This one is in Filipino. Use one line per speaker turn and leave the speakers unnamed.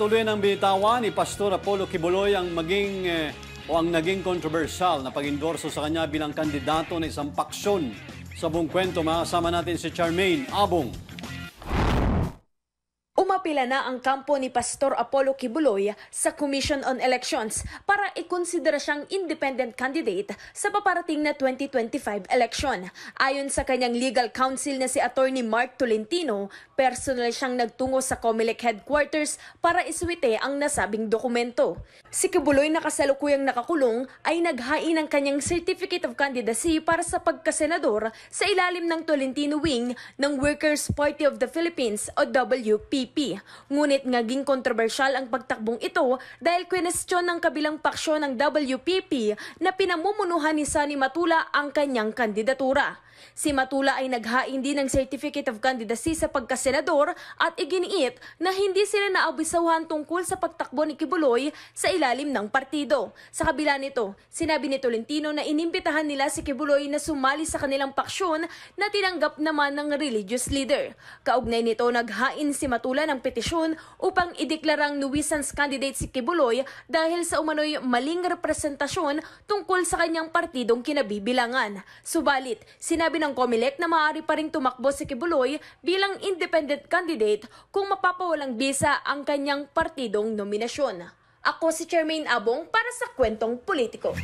Tuloy ng binitawan ni Pastor Apollo Kibuloy ang maging eh, o ang naging controversial na pag-endorso sa kanya bilang kandidato ng isang paksyon. Sa buong kwento, makasama natin si Charmaine Abong
Nakapila na ang kampo ni Pastor Apollo Kibuloy sa Commission on Elections para ikonsidera siyang independent candidate sa paparating na 2025 election. Ayon sa kanyang legal counsel na si Attorney Mark Tolentino, personal siyang nagtungo sa COMELEC headquarters para iswite ang nasabing dokumento. Si Kibuloy na kasalukuyang nakakulong ay naghain ng kanyang Certificate of Candidacy para sa pagkasenador sa ilalim ng Tolentino Wing ng Workers' Party of the Philippines o WPP. Ngunit naging kontrobersyal ang pagtakbong ito dahil kwenestyon ng kabilang paksyon ng WPP na pinamumunuhan ni Sonny Matula ang kanyang kandidatura. Si Matula ay naghain din ng Certificate of Candidacy sa pagkasenador at iginiit na hindi sila naabisawhan tungkol sa pagtakbo ni Kibuloy sa ilalim ng partido. Sa kabila nito, sinabi ni Tolentino na inimbitahan nila si Kibuloy na sumali sa kanilang paksyon na tinanggap naman ng religious leader. Kaugnay nito, naghain si Matula ng petisyon upang ideklarang nuisance candidate si Kibuloy dahil sa umano'y maling representasyon tungkol sa kanyang partidong kinabibilangan. Subalit, sinabi Sinabi ng COMELEC na maaari pa rin tumakbo si Kibuloy bilang independent candidate kung mapapawalang bisa ang kanyang partidong nominasyon. Ako si Charmaine Abong para sa Kwentong Politiko.